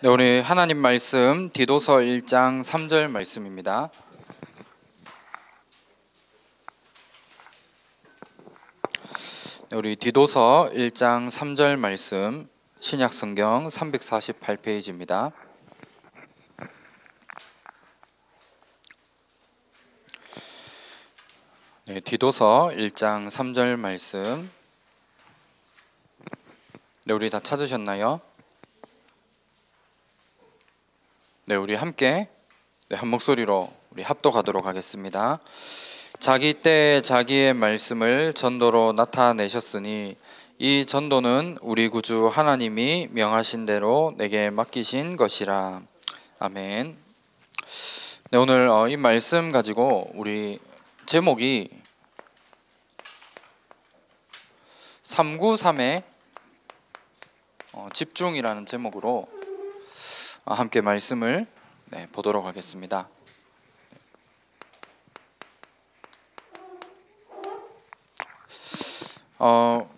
네, 우리 하나님 말씀 디도서 1장 3절 말씀입니다. 네, 우리 디도서 1장 3절 말씀 신약 성경 348페이지입니다. 네, 디도서 1장 3절 말씀. 네, 우리 다 찾으셨나요? 네, 우리 함께 네, 한 목소리로 우리 합독하도록 하겠습니다. 자기 때 자기의 말씀을 전도로 나타내셨으니 이 전도는 우리 구주 하나님이 명하신 대로 내게 맡기신 것이라. 아멘. 네, 오늘 어, 이 말씀 가지고 우리 제목이 393의 어, 집중이라는 제목으로 아, 함께 말씀을 네, 보도록 하겠습니다. 어,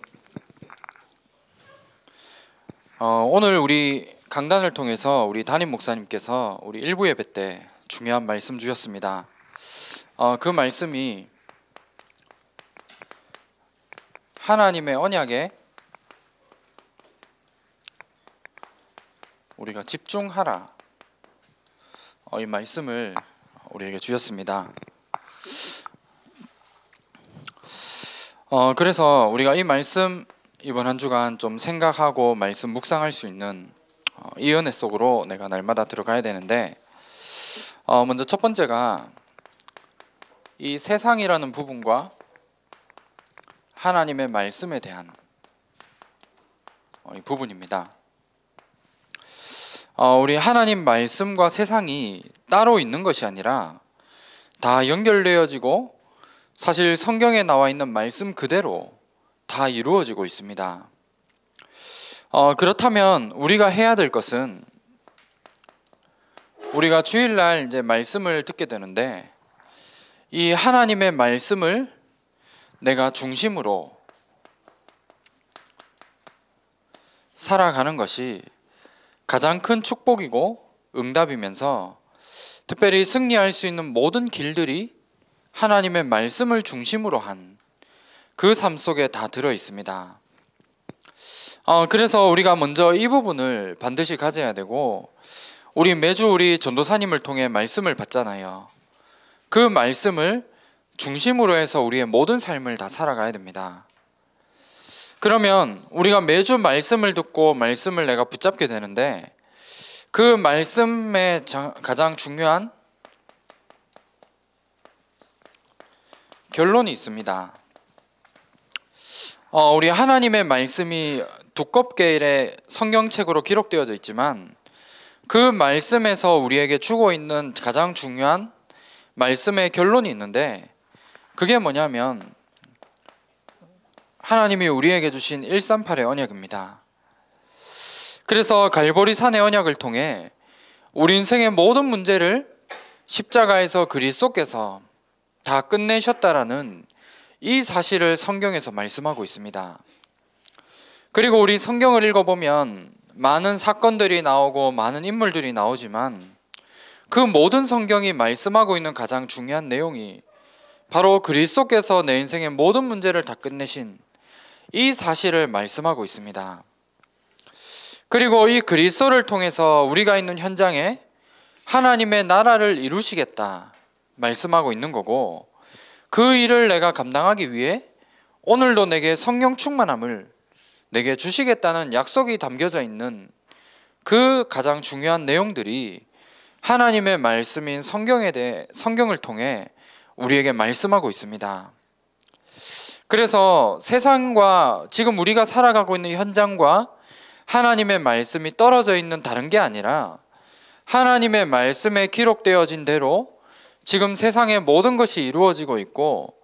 어, 오늘 우리 강단을 통해서 우리 담임 목사님께서 우리 일부 예배 때 중요한 말씀 주셨습니다. 어, 그 말씀이 하나님의 언약의 우리가 집중하라 어, 이 말씀을 우리에게 주셨습니다. 어, 그래서 우리가 이 말씀 이번 한 주간 좀 생각하고 말씀 묵상할 수 있는 어, 이 은혜 속으로 내가 날마다 들어가야 되는데 어, 먼저 첫 번째가 이 세상이라는 부분과 하나님의 말씀에 대한 어, 이 부분입니다. 어, 우리 하나님 말씀과 세상이 따로 있는 것이 아니라 다 연결되어지고 사실 성경에 나와 있는 말씀 그대로 다 이루어지고 있습니다. 어, 그렇다면 우리가 해야 될 것은 우리가 주일날 이제 말씀을 듣게 되는데 이 하나님의 말씀을 내가 중심으로 살아가는 것이 가장 큰 축복이고 응답이면서 특별히 승리할 수 있는 모든 길들이 하나님의 말씀을 중심으로 한 그 삶 속에 다 들어 있습니다. 어, 그래서 우리가 먼저 이 부분을 반드시 가져야 되고 우리 매주 우리 전도사님을 통해 말씀을 받잖아요. 그 말씀을 중심으로 해서 우리의 모든 삶을 다 살아가야 됩니다. 그러면 우리가 매주 말씀을 듣고 말씀을 내가 붙잡게 되는데 그 말씀의 가장 중요한 결론이 있습니다. 어, 우리 하나님의 말씀이 두껍게 일의 성경책으로 기록되어져 있지만 그 말씀에서 우리에게 주고 있는 가장 중요한 말씀의 결론이 있는데 그게 뭐냐면 하나님이 우리에게 주신 138의 언약입니다. 그래서 갈보리 산의 언약을 통해 우리 인생의 모든 문제를 십자가에서 그리스도께서 다 끝내셨다라는 이 사실을 성경에서 말씀하고 있습니다. 그리고 우리 성경을 읽어보면 많은 사건들이 나오고 많은 인물들이 나오지만 그 모든 성경이 말씀하고 있는 가장 중요한 내용이 바로 그리스도께서 내 인생의 모든 문제를 다 끝내신 이 사실을 말씀하고 있습니다. 그리고 이 그리스도를 통해서 우리가 있는 현장에 하나님의 나라를 이루시겠다 말씀하고 있는 거고 그 일을 내가 감당하기 위해 오늘도 내게 성령 충만함을 내게 주시겠다는 약속이 담겨져 있는 그 가장 중요한 내용들이 하나님의 말씀인 성경에 대해 성경을 통해 우리에게 말씀하고 있습니다. 그래서 세상과 지금 우리가 살아가고 있는 현장과 하나님의 말씀이 떨어져 있는 다른 게 아니라 하나님의 말씀에 기록되어진 대로 지금 세상의 모든 것이 이루어지고 있고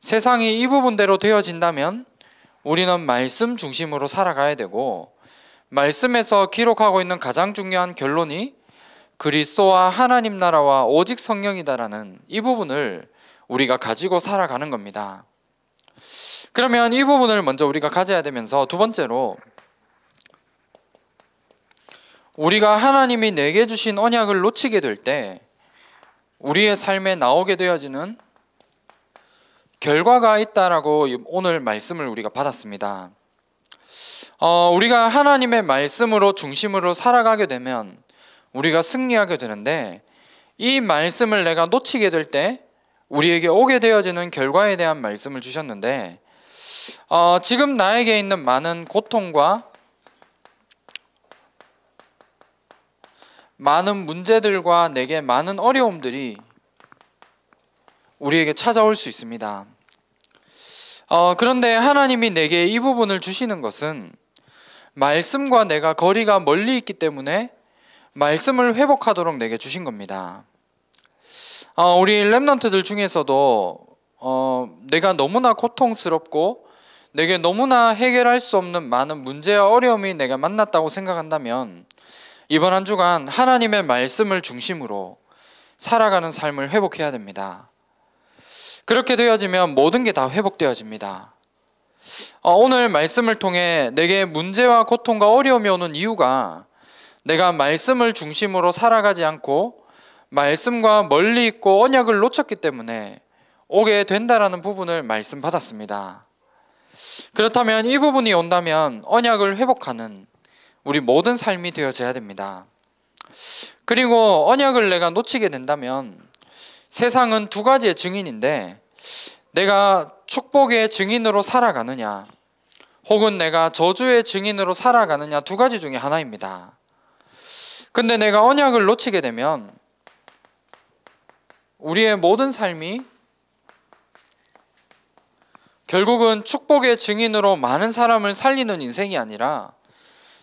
세상이 이 부분대로 되어진다면 우리는 말씀 중심으로 살아가야 되고 말씀에서 기록하고 있는 가장 중요한 결론이 그리스도와 하나님 나라와 오직 성령이다라는 이 부분을 우리가 가지고 살아가는 겁니다. 그러면 이 부분을 먼저 우리가 가져야 되면서 두 번째로 우리가 하나님이 내게 주신 언약을 놓치게 될 때 우리의 삶에 나오게 되어지는 결과가 있다라고 오늘 말씀을 우리가 받았습니다. 어, 우리가 하나님의 말씀으로 중심으로 살아가게 되면 우리가 승리하게 되는데 이 말씀을 내가 놓치게 될 때 우리에게 오게 되어지는 결과에 대한 말씀을 주셨는데 어, 지금 나에게 있는 많은 고통과 많은 문제들과 내게 많은 어려움들이 우리에게 찾아올 수 있습니다. 어, 그런데 하나님이 내게 이 부분을 주시는 것은 말씀과 내가 거리가 멀리 있기 때문에 말씀을 회복하도록 내게 주신 겁니다. 어, 우리 랩런트들 중에서도 어, 내가 너무나 고통스럽고 내게 너무나 해결할 수 없는 많은 문제와 어려움이 내가 만났다고 생각한다면 이번 한 주간 하나님의 말씀을 중심으로 살아가는 삶을 회복해야 됩니다. 그렇게 되어지면 모든 게 다 회복되어집니다. 어, 오늘 말씀을 통해 내게 문제와 고통과 어려움이 오는 이유가 내가 말씀을 중심으로 살아가지 않고 말씀과 멀리 있고 언약을 놓쳤기 때문에 오게 된다라는 부분을 말씀받았습니다. 그렇다면 이 부분이 온다면 언약을 회복하는 우리 모든 삶이 되어져야 됩니다. 그리고 언약을 내가 놓치게 된다면 세상은 두 가지의 증인인데 내가 축복의 증인으로 살아가느냐 혹은 내가 저주의 증인으로 살아가느냐 두 가지 중에 하나입니다. 근데 내가 언약을 놓치게 되면 우리의 모든 삶이 결국은 축복의 증인으로 많은 사람을 살리는 인생이 아니라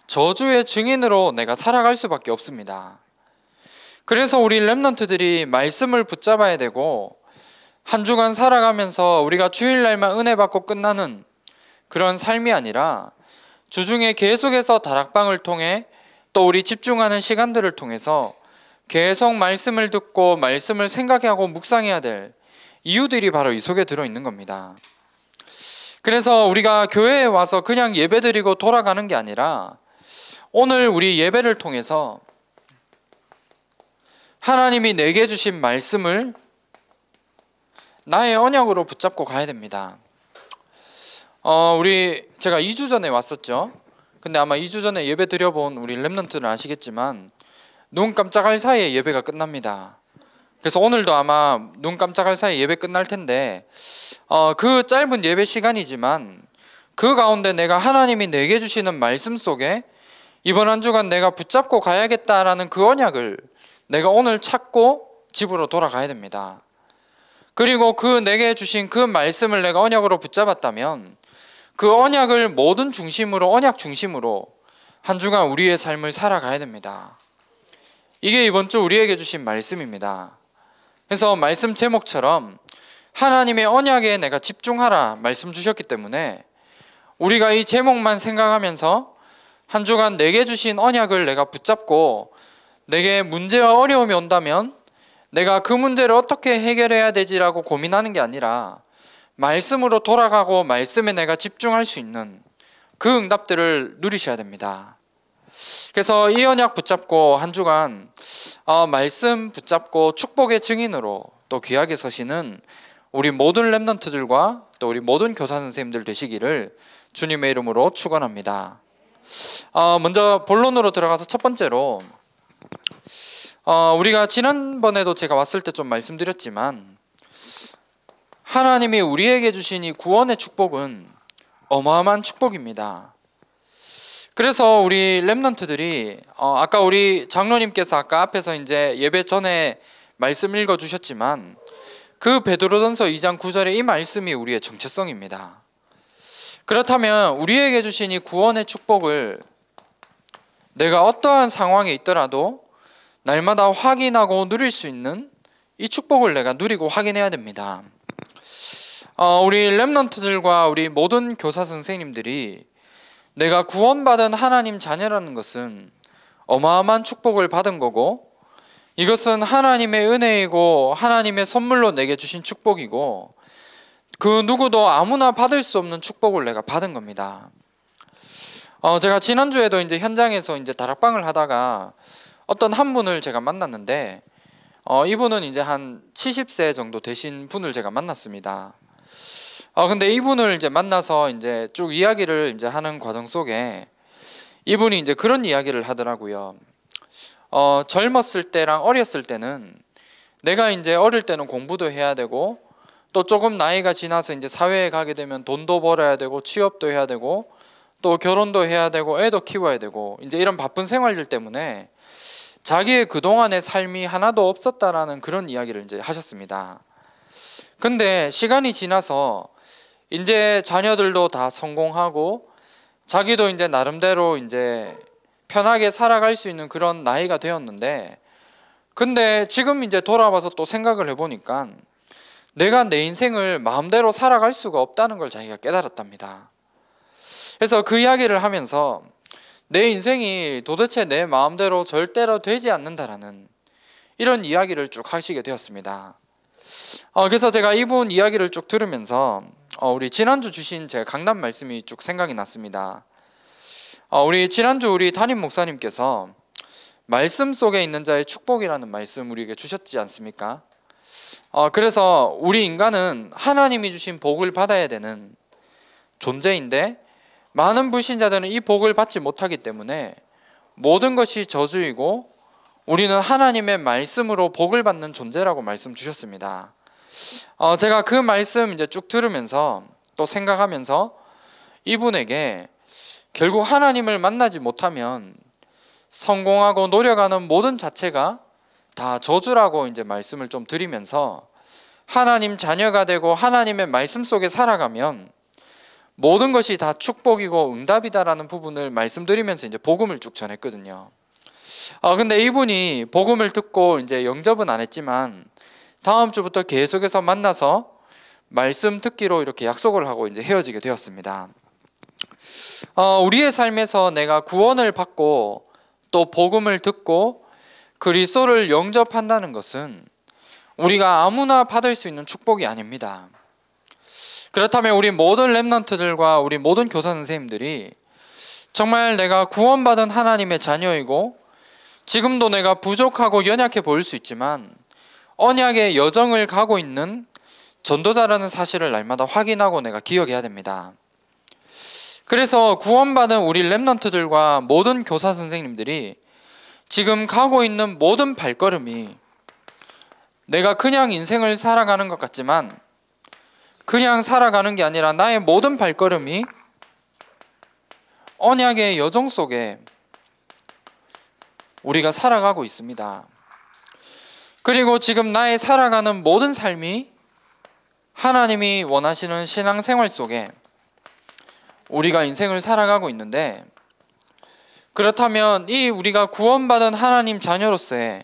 저주의 증인으로 내가 살아갈 수밖에 없습니다. 그래서 우리 랩런트들이 말씀을 붙잡아야 되고 한 주간 살아가면서 우리가 주일날만 은혜 받고 끝나는 그런 삶이 아니라 주중에 계속해서 다락방을 통해 또 우리 집중하는 시간들을 통해서 계속 말씀을 듣고 말씀을 생각하고 묵상해야 될 이유들이 바로 이 속에 들어있는 겁니다. 그래서 우리가 교회에 와서 그냥 예배드리고 돌아가는 게 아니라 오늘 우리 예배를 통해서 하나님이 내게 주신 말씀을 나의 언약으로 붙잡고 가야 됩니다. 어, 우리 제가 2주 전에 왔었죠. 근데 아마 2주 전에 예배 드려본 우리 랩런트는 아시겠지만 눈 깜짝할 사이에 예배가 끝납니다. 그래서 오늘도 아마 눈 깜짝할 사이 예배 끝날 텐데 어, 그 짧은 예배 시간이지만 그 가운데 내가 하나님이 내게 주시는 말씀 속에 이번 한 주간 내가 붙잡고 가야겠다라는 그 언약을 내가 오늘 찾고 집으로 돌아가야 됩니다. 그리고 그 내게 주신 그 말씀을 내가 언약으로 붙잡았다면 그 언약을 모든 중심으로 언약 중심으로 한 주간 우리의 삶을 살아가야 됩니다. 이게 이번 주 우리에게 주신 말씀입니다. 그래서 말씀 제목처럼 하나님의 언약에 내가 집중하라 말씀 주셨기 때문에 우리가 이 제목만 생각하면서 한 주간 내게 주신 언약을 내가 붙잡고 내게 문제와 어려움이 온다면 내가 그 문제를 어떻게 해결해야 되지라고 고민하는 게 아니라 말씀으로 돌아가고 말씀에 내가 집중할 수 있는 그 응답들을 누리셔야 됩니다. 그래서 이 언약 붙잡고 한 주간 어, 말씀 붙잡고 축복의 증인으로 또 귀하게 서시는 우리 모든 랩런트들과 또 우리 모든 교사 선생님들 되시기를 주님의 이름으로 축원합니다. 어, 먼저 본론으로 들어가서 첫 번째로 어, 우리가 지난번에도 제가 왔을 때 좀 말씀드렸지만 하나님이 우리에게 주신 이 구원의 축복은 어마어마한 축복입니다. 그래서 우리 렘런트들이 어, 아까 우리 장로님께서 아까 앞에서 이제 예배 전에 말씀 읽어 주셨지만 그 베드로전서 2장 9절의 이 말씀이 우리의 정체성입니다. 그렇다면 우리에게 주신 이 구원의 축복을 내가 어떠한 상황에 있더라도 날마다 확인하고 누릴 수 있는 이 축복을 내가 누리고 확인해야 됩니다. 어, 우리 렘런트들과 우리 모든 교사 선생님들이 내가 구원받은 하나님 자녀라는 것은 어마어마한 축복을 받은 거고 이것은 하나님의 은혜이고 하나님의 선물로 내게 주신 축복이고 그 누구도 아무나 받을 수 없는 축복을 내가 받은 겁니다. 어, 제가 지난주에도 이제 현장에서 이제 다락방을 하다가 어떤 한 분을 제가 만났는데 어, 이분은 이제 한 70세 정도 되신 분을 제가 만났습니다. 어, 근데 이분을 이제 만나서 이제 쭉 이야기를 이제 하는 과정 속에 이분이 이제 그런 이야기를 하더라고요. 어, 젊었을 때랑 어렸을 때는 내가 이제 어릴 때는 공부도 해야 되고 또 조금 나이가 지나서 이제 사회에 가게 되면 돈도 벌어야 되고 취업도 해야 되고 또 결혼도 해야 되고 애도 키워야 되고 이제 이런 바쁜 생활들 때문에 자기의 그동안의 삶이 하나도 없었다라는 그런 이야기를 이제 하셨습니다. 근데 시간이 지나서 이제 자녀들도 다 성공하고 자기도 이제 나름대로 이제 편하게 살아갈 수 있는 그런 나이가 되었는데 근데 지금 이제 돌아와서 또 생각을 해보니까 내가 내 인생을 마음대로 살아갈 수가 없다는 걸 자기가 깨달았답니다. 그래서 그 이야기를 하면서 내 인생이 도대체 내 마음대로 절대로 되지 않는다라는 이런 이야기를 쭉 하시게 되었습니다. 아, 그래서 제가 이분 이야기를 쭉 들으면서 어, 우리 지난주 주신 제가 강단 말씀이 쭉 생각이 났습니다. 어, 우리 지난주 우리 담임 목사님께서 말씀 속에 있는 자의 축복이라는 말씀 우리에게 주셨지 않습니까? 어, 그래서 우리 인간은 하나님이 주신 복을 받아야 되는 존재인데 많은 불신자들은 이 복을 받지 못하기 때문에 모든 것이 저주이고 우리는 하나님의 말씀으로 복을 받는 존재라고 말씀 주셨습니다. 어, 제가 그 말씀 이제 쭉 들으면서 또 생각하면서 이분에게 결국 하나님을 만나지 못하면 성공하고 노력하는 모든 자체가 다 저주라고 이제 말씀을 좀 드리면서 하나님 자녀가 되고 하나님의 말씀 속에 살아가면 모든 것이 다 축복이고 응답이다라는 부분을 말씀드리면서 이제 복음을 쭉 전했거든요. 어, 근데 이분이 복음을 듣고 이제 영접은 안 했지만 다음 주부터 계속해서 만나서 말씀 듣기로 이렇게 약속을 하고 이제 헤어지게 되었습니다. 어, 우리의 삶에서 내가 구원을 받고 또 복음을 듣고 그리스도를 영접한다는 것은 우리가 아무나 받을 수 있는 축복이 아닙니다. 그렇다면 우리 모든 렘넌트들과 우리 모든 교사 선생님들이 정말 내가 구원받은 하나님의 자녀이고 지금도 내가 부족하고 연약해 보일 수 있지만 언약의 여정을 가고 있는 전도자라는 사실을 날마다 확인하고 내가 기억해야 됩니다. 그래서 구원받은 우리 랩런트들과 모든 교사 선생님들이 지금 가고 있는 모든 발걸음이 내가 그냥 인생을 살아가는 것 같지만 그냥 살아가는 게 아니라 나의 모든 발걸음이 언약의 여정 속에 우리가 살아가고 있습니다. 그리고 지금 나의 살아가는 모든 삶이 하나님이 원하시는 신앙생활 속에 우리가 인생을 살아가고 있는데 그렇다면 이 우리가 구원받은 하나님 자녀로서의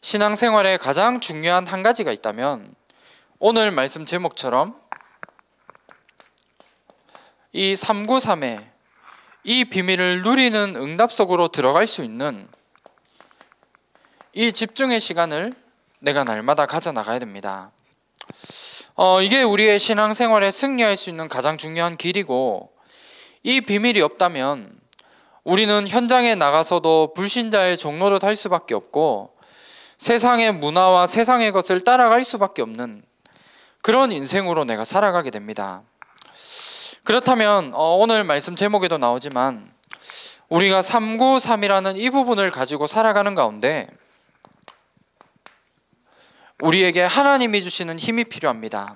신앙생활에 가장 중요한 한 가지가 있다면 오늘 말씀 제목처럼 이 393에 이 비밀을 누리는 응답 속으로 들어갈 수 있는 이 집중의 시간을 내가 날마다 가져나가야 됩니다. 어, 이게 우리의 신앙생활에 승리할 수 있는 가장 중요한 길이고 이 비밀이 없다면 우리는 현장에 나가서도 불신자의 종로를 할 수밖에 없고 세상의 문화와 세상의 것을 따라갈 수밖에 없는 그런 인생으로 내가 살아가게 됩니다. 그렇다면 어, 오늘 말씀 제목에도 나오지만 우리가 393이라는 이 부분을 가지고 살아가는 가운데 우리에게 하나님이 주시는 힘이 필요합니다.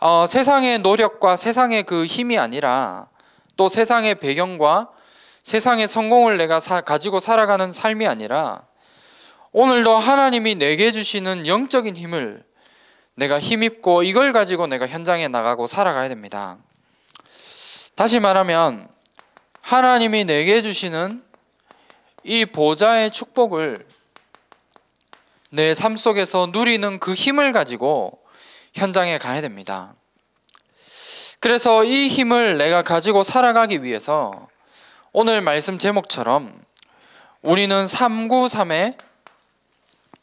어, 세상의 노력과 세상의 그 힘이 아니라 또 세상의 배경과 세상의 성공을 내가 사, 가지고 살아가는 삶이 아니라 오늘도 하나님이 내게 주시는 영적인 힘을 내가 힘입고 이걸 가지고 내가 현장에 나가고 살아가야 됩니다. 다시 말하면 하나님이 내게 주시는 이 보좌의 축복을 내삶 속에서 누리는 그 힘을 가지고 현장에 가야 됩니다. 그래서 이 힘을 내가 가지고 살아가기 위해서 오늘 말씀 제목처럼 우리는 393의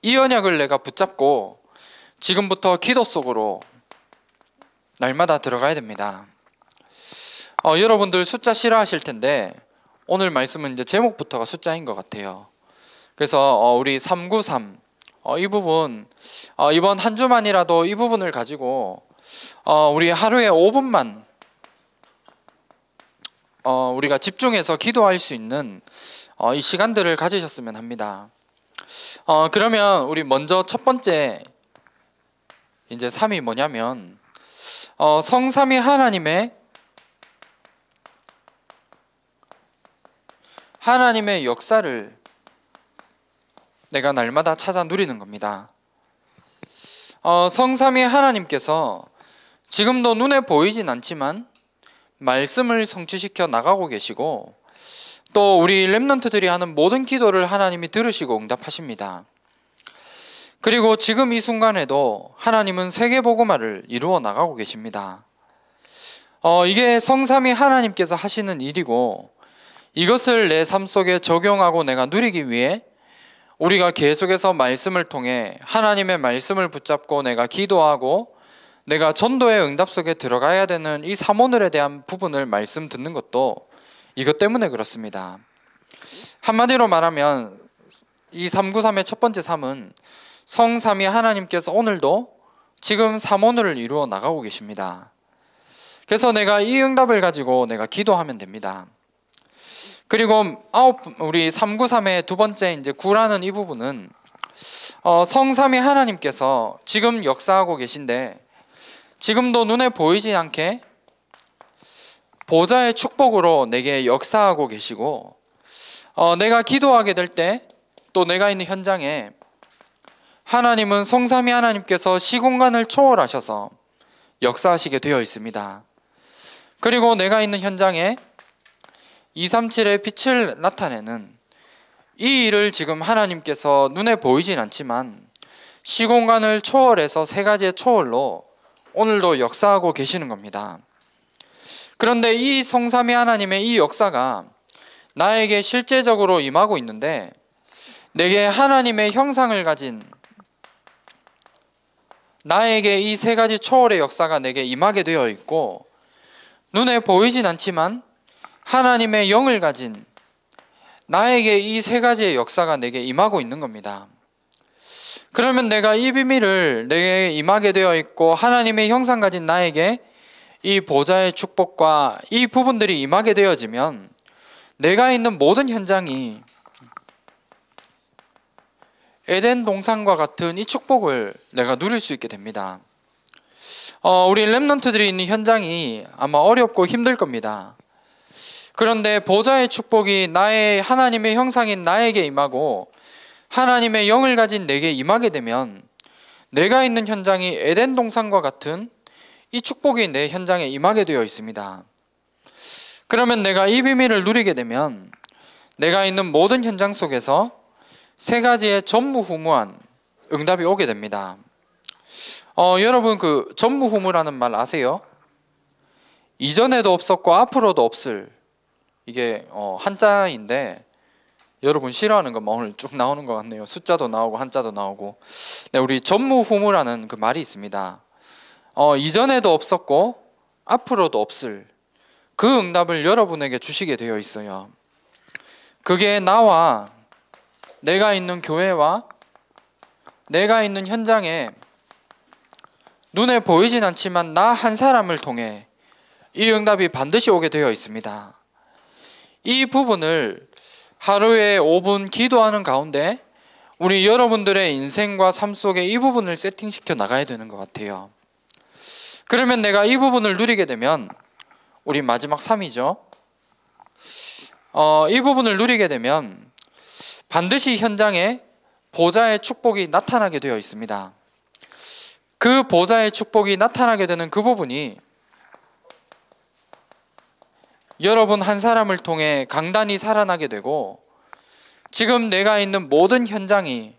이 언약을 내가 붙잡고 지금부터 기도 속으로 날마다 들어가야 됩니다. 어, 여러분들 숫자 싫어하실 텐데 오늘 말씀은 이제 제목부터가 숫자인 것 같아요. 그래서 어, 우리 393 어, 이 부분 어, 이번 한 주만이라도 이 부분을 가지고 어, 우리 하루에 5분만 어, 우리가 집중해서 기도할 수 있는 어, 이 시간들을 가지셨으면 합니다. 어, 그러면 우리 먼저 첫 번째 이제 3이 뭐냐면 어, 성삼위 하나님의 하나님의 역사를 내가 날마다 찾아 누리는 겁니다. 어, 성삼위 하나님께서 지금도 눈에 보이진 않지만 말씀을 성취시켜 나가고 계시고 또 우리 랩런트들이 하는 모든 기도를 하나님이 들으시고 응답하십니다. 그리고 지금 이 순간에도 하나님은 세계보고말을 이루어 나가고 계십니다. 어, 이게 성삼이 하나님께서 하시는 일이고 이것을 내 삶 속에 적용하고 내가 누리기 위해 우리가 계속해서 말씀을 통해 하나님의 말씀을 붙잡고 내가 기도하고 내가 전도의 응답 속에 들어가야 되는 이 삼원을에 대한 부분을 말씀 듣는 것도 이것 때문에 그렇습니다. 한마디로 말하면 이 393의 첫 번째 삶은 성삼위 하나님께서 오늘도 지금 삼원을 이루어 나가고 계십니다. 그래서 내가 이 응답을 가지고 내가 기도하면 됩니다. 그리고 아홉 우리 393의 두 번째 이제 구라는 이 부분은 어, 성삼위 하나님께서 지금 역사하고 계신데 지금도 눈에 보이지 않게 보좌의 축복으로 내게 역사하고 계시고 어, 내가 기도하게 될 때 또 내가 있는 현장에 하나님은 성삼위 하나님께서 시공간을 초월하셔서 역사하시게 되어 있습니다. 그리고 내가 있는 현장에 237의 빛을 나타내는 이 일을 지금 하나님께서 눈에 보이진 않지만 시공간을 초월해서 세 가지의 초월로 오늘도 역사하고 계시는 겁니다. 그런데 이 성삼위 하나님의 이 역사가 나에게 실제적으로 임하고 있는데 내게 하나님의 형상을 가진 나에게 이 세 가지 초월의 역사가 내게 임하게 되어 있고 눈에 보이진 않지만 하나님의 영을 가진 나에게 이 세 가지의 역사가 내게 임하고 있는 겁니다. 그러면 내가 이 비밀을 내게 임하게 되어 있고 하나님의 형상 가진 나에게 이 보좌의 축복과 이 부분들이 임하게 되어지면 내가 있는 모든 현장이 에덴 동산과 같은 이 축복을 내가 누릴 수 있게 됩니다. 어, 우리 랩런트들이 있는 현장이 아마 어렵고 힘들 겁니다. 그런데 보좌의 축복이 나의 하나님의 형상인 나에게 임하고 하나님의 영을 가진 내게 임하게 되면 내가 있는 현장이 에덴 동산과 같은 이 축복이 내 현장에 임하게 되어 있습니다. 그러면 내가 이 비밀을 누리게 되면 내가 있는 모든 현장 속에서 세 가지의 전무후무한 응답이 오게 됩니다. 어, 여러분 그 전무후무라는 말 아세요? 이전에도 없었고 앞으로도 없을 이게 어, 한자인데 여러분 싫어하는 것만 오늘 쭉 나오는 것 같네요. 숫자도 나오고 한자도 나오고. 네, 우리 전무후무라는 그 말이 있습니다. 어, 이전에도 없었고 앞으로도 없을 그 응답을 여러분에게 주시게 되어 있어요. 그게 나와 내가 있는 교회와 내가 있는 현장에 눈에 보이진 않지만 나 한 사람을 통해 이 응답이 반드시 오게 되어 있습니다. 이 부분을 하루에 5분 기도하는 가운데 우리 여러분들의 인생과 삶 속에 이 부분을 세팅시켜 나가야 되는 것 같아요. 그러면 내가 이 부분을 누리게 되면 우리 마지막 3이죠. 어, 이 부분을 누리게 되면 반드시 현장에 보좌의 축복이 나타나게 되어 있습니다. 그 보좌의 축복이 나타나게 되는 그 부분이 여러분 한 사람을 통해 강단이 살아나게 되고 지금 내가 있는 모든 현장이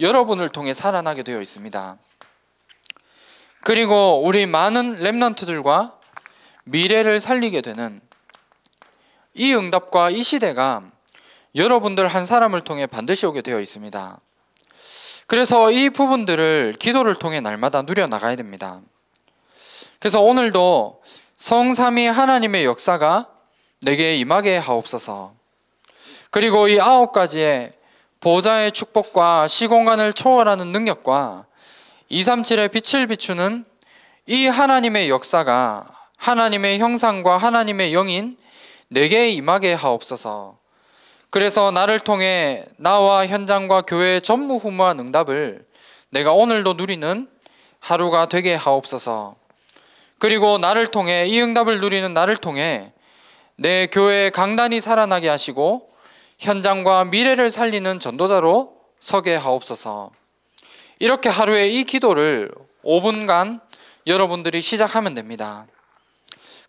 여러분을 통해 살아나게 되어 있습니다. 그리고 우리 많은 랩런트들과 미래를 살리게 되는 이 응답과 이 시대가 여러분들 한 사람을 통해 반드시 오게 되어 있습니다. 그래서 이 부분들을 기도를 통해 날마다 누려나가야 됩니다. 그래서 오늘도 성삼위 하나님의 역사가 내게 임하게 하옵소서. 그리고 이 아홉 가지의 보좌의 축복과 시공간을 초월하는 능력과 237의 빛을 비추는 이 하나님의 역사가 하나님의 형상과 하나님의 영인 내게 임하게 하옵소서. 그래서 나를 통해 나와 현장과 교회의 전무후무한 응답을 내가 오늘도 누리는 하루가 되게 하옵소서. 그리고 나를 통해 이 응답을 누리는 나를 통해 내 교회 강단이 살아나게 하시고 현장과 미래를 살리는 전도자로 서게 하옵소서. 이렇게 하루에 이 기도를 5분간 여러분들이 시작하면 됩니다.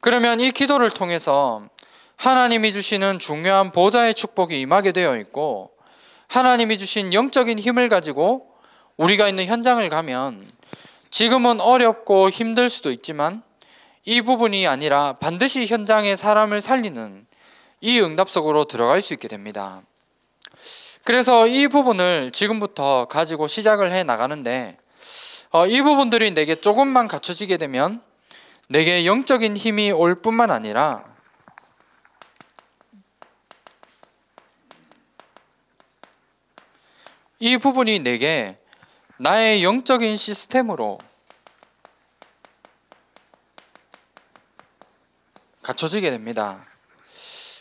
그러면 이 기도를 통해서 하나님이 주시는 중요한 보좌의 축복이 임하게 되어 있고 하나님이 주신 영적인 힘을 가지고 우리가 있는 현장을 가면 지금은 어렵고 힘들 수도 있지만 이 부분이 아니라 반드시 현장의 사람을 살리는 이 응답 속으로 들어갈 수 있게 됩니다. 그래서 이 부분을 지금부터 가지고 시작을 해 나가는데 어, 이 부분들이 내게 조금만 갖춰지게 되면 내게 영적인 힘이 올 뿐만 아니라 이 부분이 내게 나의 영적인 시스템으로 갖춰지게 됩니다.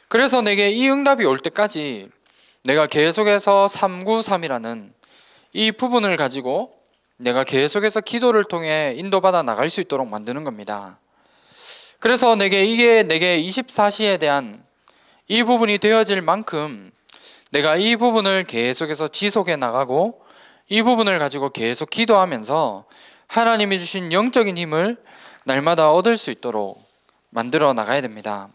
그래서 내게 이 응답이 올 때까지 내가 계속해서 393이라는 이 부분을 가지고 내가 계속해서 기도를 통해 인도받아 나갈 수 있도록 만드는 겁니다. 그래서 내게 이게 내게 24시에 대한 이 부분이 되어질 만큼 내가 이 부분을 계속해서 지속해 나가고 이 부분을 가지고 계속 기도하면서 하나님이 주신 영적인 힘을 날마다 얻을 수 있도록 만들어 나가야 됩니다.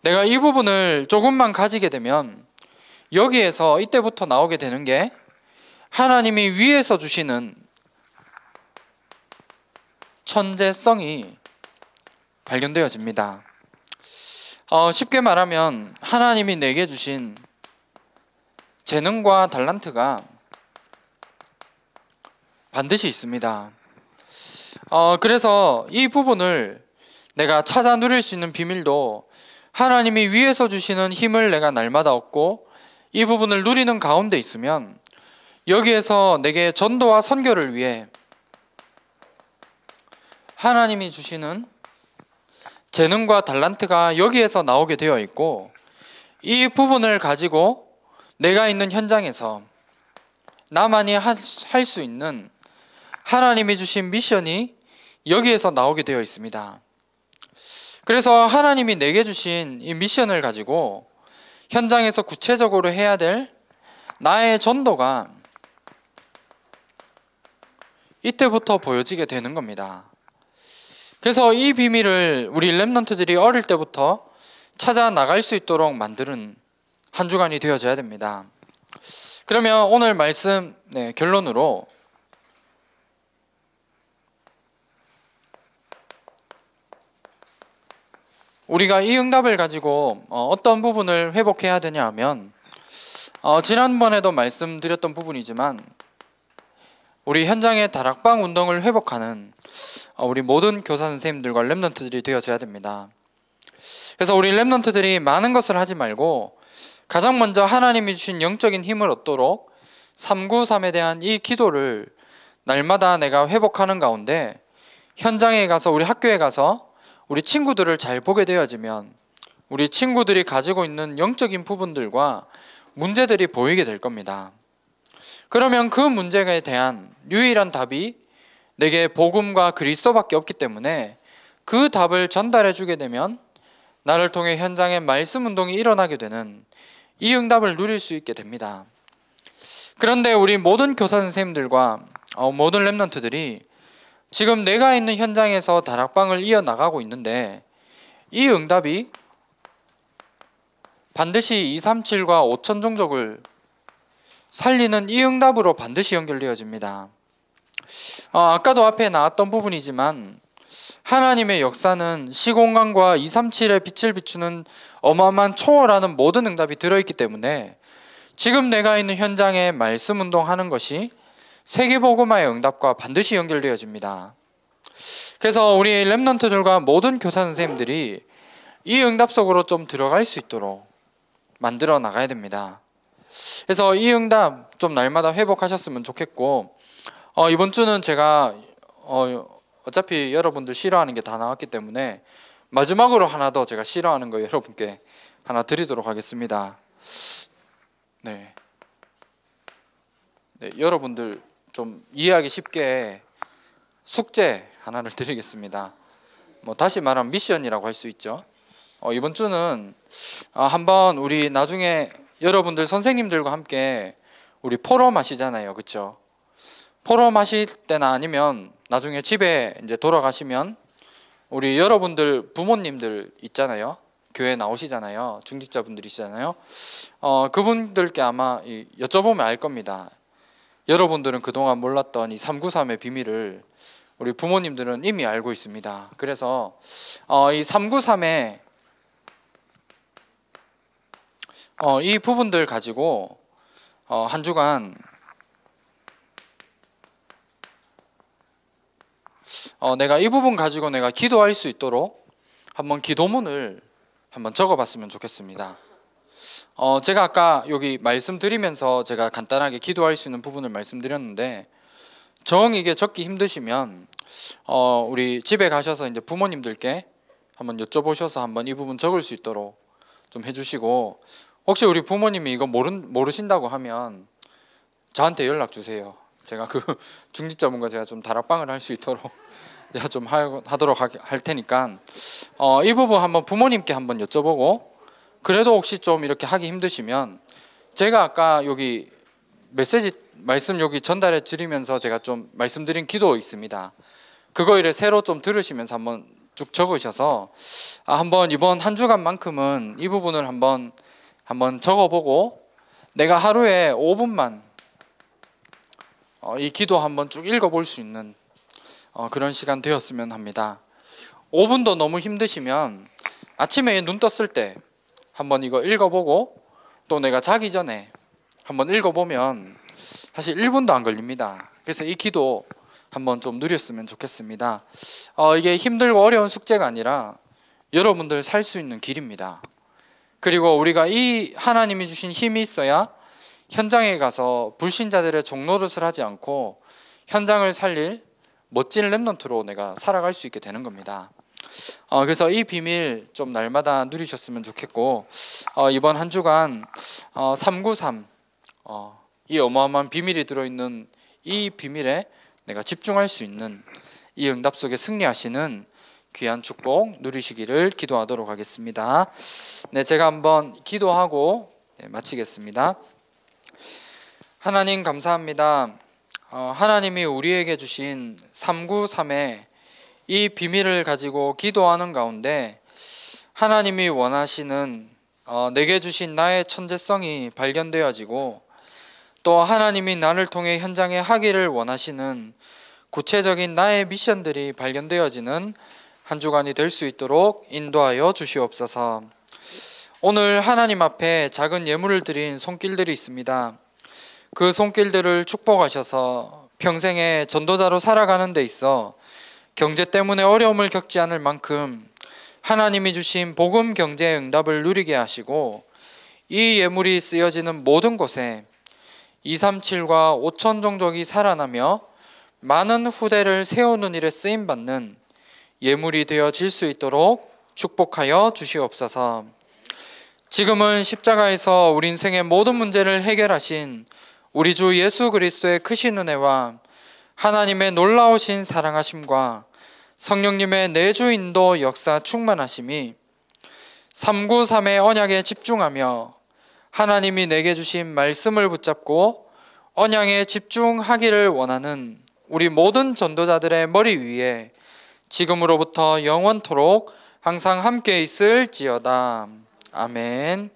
내가 이 부분을 조금만 가지게 되면 여기에서 이때부터 나오게 되는 게 하나님이 위에서 주시는 천재성이 발견되어집니다. 어, 쉽게 말하면 하나님이 내게 주신 재능과 달란트가 반드시 있습니다. 어, 그래서 이 부분을 내가 찾아 누릴 수 있는 비밀도 하나님이 위에서 주시는 힘을 내가 날마다 얻고 이 부분을 누리는 가운데 있으면 여기에서 내게 전도와 선교를 위해 하나님이 주시는 재능과 달란트가 여기에서 나오게 되어 있고 이 부분을 가지고 내가 있는 현장에서 나만이 할 수 있는 하나님이 주신 미션이 여기에서 나오게 되어 있습니다. 그래서 하나님이 내게 주신 이 미션을 가지고 현장에서 구체적으로 해야 될 나의 전도가 이때부터 보여지게 되는 겁니다. 그래서 이 비밀을 우리 랩런트들이 어릴 때부터 찾아 나갈 수 있도록 만드는 한 주간이 되어져야 됩니다. 그러면 오늘 말씀 네, 결론으로 우리가 이 응답을 가지고 어, 어떤 부분을 회복해야 되냐 하면 어, 지난번에도 말씀드렸던 부분이지만 우리 현장의 다락방 운동을 회복하는 어, 우리 모든 교사 선생님들과 랩런트들이 되어져야 됩니다. 그래서 우리 랩런트들이 많은 것을 하지 말고 가장 먼저 하나님이 주신 영적인 힘을 얻도록 393에 대한 이 기도를 날마다 내가 회복하는 가운데 현장에 가서 우리 학교에 가서 우리 친구들을 잘 보게 되어지면 우리 친구들이 가지고 있는 영적인 부분들과 문제들이 보이게 될 겁니다. 그러면 그 문제에 대한 유일한 답이 내게 복음과 그리스도밖에 없기 때문에 그 답을 전달해 주게 되면 나를 통해 현장의 말씀 운동이 일어나게 되는 이 응답을 누릴 수 있게 됩니다. 그런데 우리 모든 교사 선생님들과 어, 모든 랩런트들이 지금 내가 있는 현장에서 다락방을 이어나가고 있는데 이 응답이 반드시 237과 5천 종족을 살리는 이 응답으로 반드시 연결되어집니다. 어, 아까도 앞에 나왔던 부분이지만 하나님의 역사는 시공간과 237의 빛을 비추는 어마어마한 초월하는 모든 응답이 들어있기 때문에 지금 내가 있는 현장에 말씀 운동하는 것이 세계보고화의 응답과 반드시 연결되어집니다. 그래서 우리 랩넌트들과 모든 교사 선생님들이 이 응답 속으로 좀 들어갈 수 있도록 만들어 나가야 됩니다. 그래서 이 응답 좀 날마다 회복하셨으면 좋겠고 어, 이번 주는 제가 어, 어차피 여러분들 싫어하는 게 다 나왔기 때문에 마지막으로 하나 더 제가 싫어하는 거 여러분께 하나 드리도록 하겠습니다. 네. 네, 여러분들 좀 이해하기 쉽게 숙제 하나를 드리겠습니다. 뭐 다시 말하면 미션이라고 할 수 있죠. 어, 이번 주는 아, 한번 우리 나중에 여러분들 선생님들과 함께 우리 포럼 하시잖아요, 그렇죠? 포럼 하실 때나 아니면 나중에 집에 이제 돌아가시면 우리 여러분들 부모님들 있잖아요. 교회 나오시잖아요. 중직자분들이시잖아요. 어, 그분들께 아마 여쭤보면 알 겁니다. 여러분들은 그동안 몰랐던 이 393의 비밀을 우리 부모님들은 이미 알고 있습니다. 그래서 어, 이 393의 어, 이 부분들 가지고 어, 한 주간 어, 내가 이 부분 가지고 내가 기도할 수 있도록 한번 기도문을 한번 적어봤으면 좋겠습니다. 어, 제가 아까 여기 말씀드리면서 제가 간단하게 기도할 수 있는 부분을 말씀드렸는데 정 이게 적기 힘드시면 어, 우리 집에 가셔서 이제 부모님들께 한번 여쭤보셔서 한번 이 부분 적을 수 있도록 좀 해주시고 혹시 우리 부모님이 이거 모르, 모르신다고 하면 저한테 연락 주세요. 제가 그 중직 자문과 제가 좀 다락방을 할 수 있도록 제가 좀 하, 하도록 하, 할 테니까 어, 이 부분 한번 부모님께 한번 여쭤보고 그래도 혹시 좀 이렇게 하기 힘드시면 제가 아까 여기 메시지 말씀 여기 전달해 드리면서 제가 좀 말씀드린 기도 있습니다. 그거 일에 새로 좀 들으시면서 한번 쭉 적으셔서 아 한번 이번 한 주간만큼은 이 부분을 한번 한번 적어보고 내가 하루에 5분만 어, 이 기도 한번 쭉 읽어볼 수 있는 어, 그런 시간 되었으면 합니다. 5분도 너무 힘드시면 아침에 눈 떴을 때 한번 이거 읽어보고 또 내가 자기 전에 한번 읽어보면 사실 1분도 안 걸립니다. 그래서 이 기도 한번 좀 누렸으면 좋겠습니다. 어, 이게 힘들고 어려운 숙제가 아니라 여러분들 살 수 있는 길입니다. 그리고 우리가 이 하나님이 주신 힘이 있어야 현장에 가서 불신자들의 종노릇을 하지 않고 현장을 살릴 멋진 랩넌트로 내가 살아갈 수 있게 되는 겁니다. 어, 그래서 이 비밀 좀 날마다 누리셨으면 좋겠고 어, 이번 한 주간 어, 393 어, 이 어마어마한 비밀이 들어있는 이 비밀에 내가 집중할 수 있는 이 응답 속에 승리하시는 귀한 축복 누리시기를 기도하도록 하겠습니다. 네, 제가 한번 기도하고 네, 마치겠습니다. 하나님 감사합니다. 어, 하나님이 우리에게 주신 393의 이 비밀을 가지고 기도하는 가운데 하나님이 원하시는 어, 내게 주신 나의 천재성이 발견되어지고 또 하나님이 나를 통해 현장에 하기를 원하시는 구체적인 나의 미션들이 발견되어지는 한 주간이 될 수 있도록 인도하여 주시옵소서. 오늘 하나님 앞에 작은 예물을 드린 손길들이 있습니다. 그 손길들을 축복하셔서 평생의 전도자로 살아가는 데 있어 경제 때문에 어려움을 겪지 않을 만큼 하나님이 주신 복음 경제의 응답을 누리게 하시고 이 예물이 쓰여지는 모든 곳에 237과 5천 종족이 살아나며 많은 후대를 세우는 일에 쓰임 받는 예물이 되어질 수 있도록 축복하여 주시옵소서. 지금은 십자가에서 우리 인생의 모든 문제를 해결하신 우리 주 예수 그리스도의 크신 은혜와 하나님의 놀라우신 사랑하심과 성령님의 내주 인도 역사 충만하심이 393의 언약에 집중하며 하나님이 내게 주신 말씀을 붙잡고 언양에 집중하기를 원하는 우리 모든 전도자들의 머리 위에 지금으로부터 영원토록 항상 함께 있을지어다. 아멘.